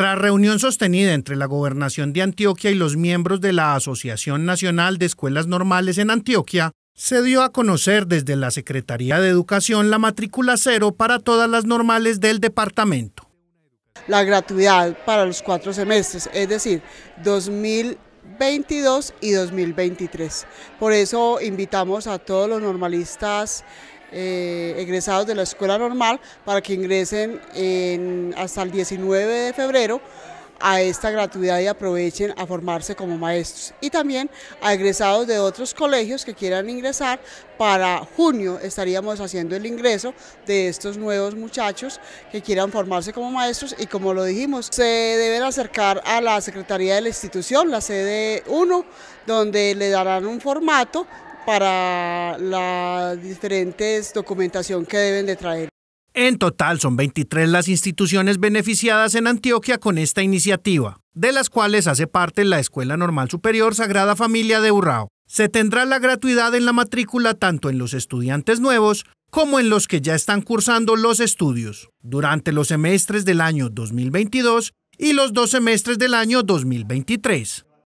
Tras reunión sostenida entre la Gobernación de Antioquia y los miembros de la Asociación Nacional de Escuelas Normales en Antioquia, se dio a conocer desde la Secretaría de Educación la matrícula cero para todas las normales del departamento. La gratuidad para los cuatro semestres, es decir, 2022 y 2023. Por eso invitamos a todos los normalistas eh, egresados de la escuela normal para que ingresen hasta el 19 de febrero a esta gratuidad y aprovechen a formarse como maestros. Y también a egresados de otros colegios que quieran ingresar, para junio estaríamos haciendo el ingreso de estos nuevos muchachos que quieran formarse como maestros y como lo dijimos, se deben acercar a la Secretaría de la institución, la sede 1, donde le darán un formato para la diferentes documentación que deben de traer. En total son 23 las instituciones beneficiadas en Antioquia con esta iniciativa, de las cuales hace parte la Escuela Normal Superior Sagrada Familia de Urrao. Se tendrá la gratuidad en la matrícula tanto en los estudiantes nuevos como en los que ya están cursando los estudios, durante los semestres del año 2022 y los dos semestres del año 2023.